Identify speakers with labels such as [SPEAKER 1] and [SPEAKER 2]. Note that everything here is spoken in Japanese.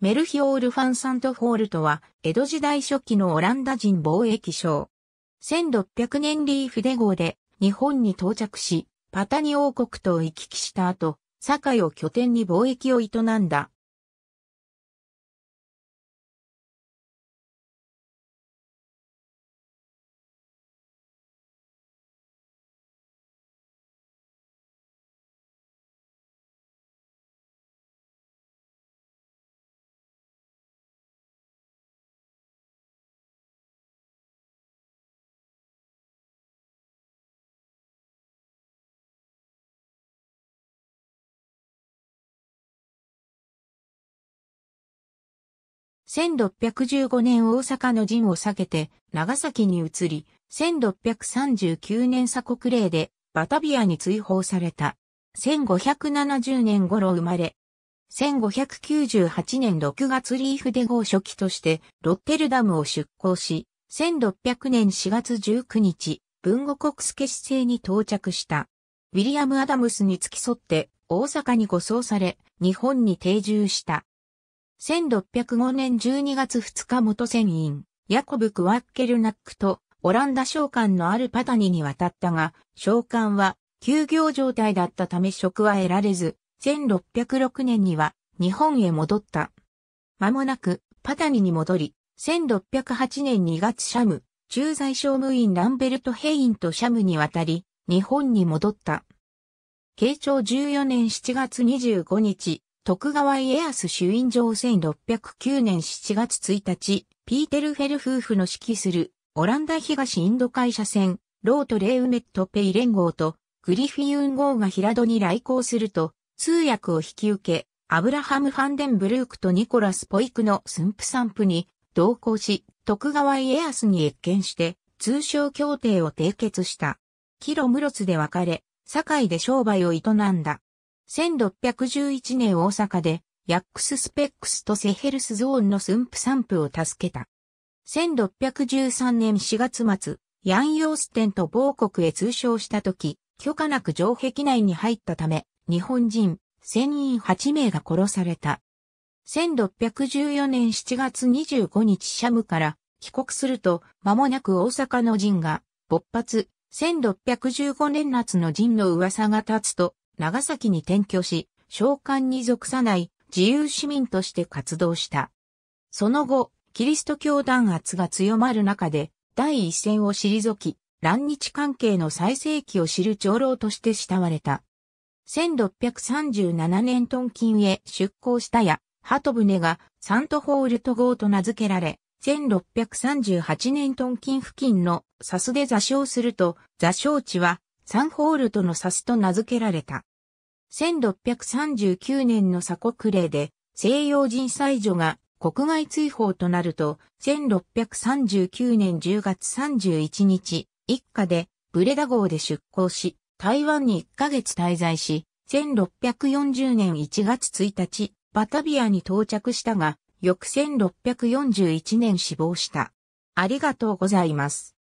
[SPEAKER 1] メルヒオール・ファン・サント・フォールとは、江戸時代初期のオランダ人貿易商。1600年リーフデ号で日本に到着し、パタニ王国と行き来した後、堺を拠点に貿易を営んだ1615年大阪の陣を避けて長崎に移り、1639年鎖国令でバタビアに追放された。1570年頃生まれ、1598年6月リーフデ号初期としてロッテルダムを出港し、1600年4月19日、文後国助市政に到着した。ウィリアム・アダムスに付き添って大阪に護送され、日本に定住した。1605年12月2日元船員、ヤコブ・クワッケルナックとオランダ商館のあるパタニに渡ったが、商館は休業状態だったため職は得られず、1606年には日本へ戻った。間もなくパタニに戻り、1608年2月シャム、駐在商務員ランベルト・ヘインとシャムに渡り、日本に戻った。慶長14年7月25日、徳川家康主院上1609年7月1日、ピーテル・フェル夫婦の指揮するオランダ東インド会社船、ロート・レーウメット・ペイ連合とグリフィユン号が平戸に来航すると、通訳を引き受け、アブラハム・ファンデンブルークとニコラス・ポイクの駿府散布に同行し、徳川家康に謁見して、通商協定を締結した。キロムロツで別れ、堺で商売を営んだ。1611年大阪で、ヤックススペックスとセヘルスゾーンの寸布散布を助けた。1613年4月末、ヤンヨーステンと某国へ通称した時、許可なく城壁内に入ったため、日本人、千人8名が殺された。1614年7月25日シャムから帰国すると、間もなく大阪の陣が勃発、1615年夏の陣の噂が立つと、長崎に転居し、召喚に属さない自由市民として活動した。その後、キリスト教弾圧が強まる中で、第一線を退き、乱日関係の最盛期を知る長老として慕われた。1637年トンキンへ出港したや、鳩船がサントホールト号と名付けられ、1638年トンキン付近のサスで座礁すると、座礁地はサンホールトのサスと名付けられた。1639年の鎖国令で西洋人祭女が国外追放となると、1639年10月31日、一家でブレダ号で出港し、台湾に1ヶ月滞在し、1640年1月1日、バタビアに到着したが、翌1641年死亡した。ありがとうございます。